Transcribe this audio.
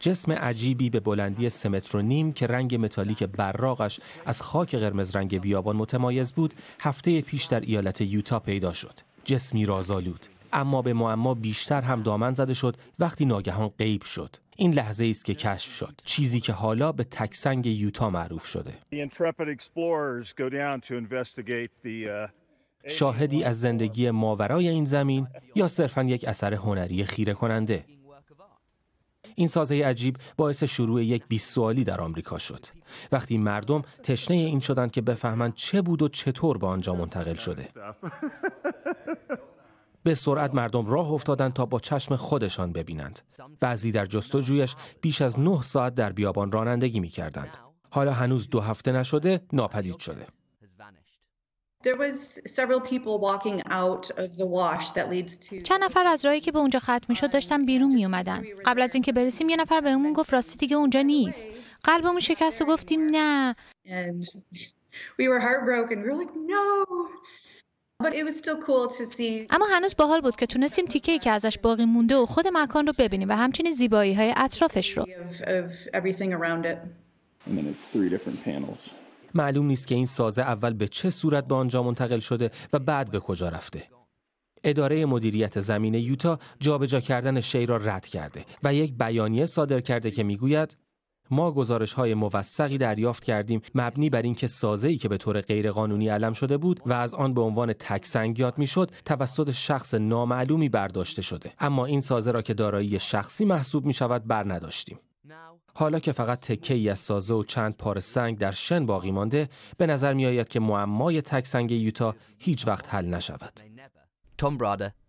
جسم عجیبی به بلندی سه نیم که رنگ متالیک براقش از خاک قرمز رنگ بیابان متمایز بود، هفته پیش در ایالت یوتا پیدا شد. جسمی رازآلود اما به معما بیشتر هم دامن زده شد وقتی ناگهان غیب شد این لحظه است که کشف شد چیزی که حالا به تکسنگ یوتا معروف شده شاهدی از زندگی ماورای این زمین یا صرفا یک اثر هنری خیره کننده این سازه عجیب باعث شروع یک بیس سوالی در آمریکا شد وقتی مردم تشنه این شدند که بفهمند چه بود و چطور به آنجا منتقل شده به سرعت مردم راه افتادند تا با چشم خودشان ببینند بعضی در جستجویش بیش از نه ساعت در بیابان رانندگی می کردند حالا هنوز دو هفته نشده ناپدید شده چند نفر از راهی که به اونجا ختم میشد uh, داشتن بیرون می اومدن. قبل از اینکه برسیم یه نفر بهمون گفت راستی دیگه اونجا نیست. قلبمون شکست و گفتیم نه. اما هنوز باحال بود که تونستیم تیکه ای که ازش باقی مونده و خود مکان رو ببینیم و همچنین زیبایی های اطرافش رو. معلوم نیست که این سازه اول به چه صورت به آنجا منتقل شده و بعد به کجا رفته. اداره مدیریت زمین یوتا جابجا کردن شی را رد کرده و یک بیانیه صادر کرده که میگوید ما گزارش های موثقی دریافت کردیم مبنی بر اینکه ای که به طور غیرقانونی علم شده بود و از آن به عنوان تکسنگ یاد میشد توسط شخص نامعلومی برداشته شده اما این سازه را که دارایی شخصی محسوب می شود حالا که فقط تکه ای از سازه و چند پار سنگ در شن باقی مانده به نظر می آید که معمای تک سنگ یوتا هیچ وقت حل نشود. تام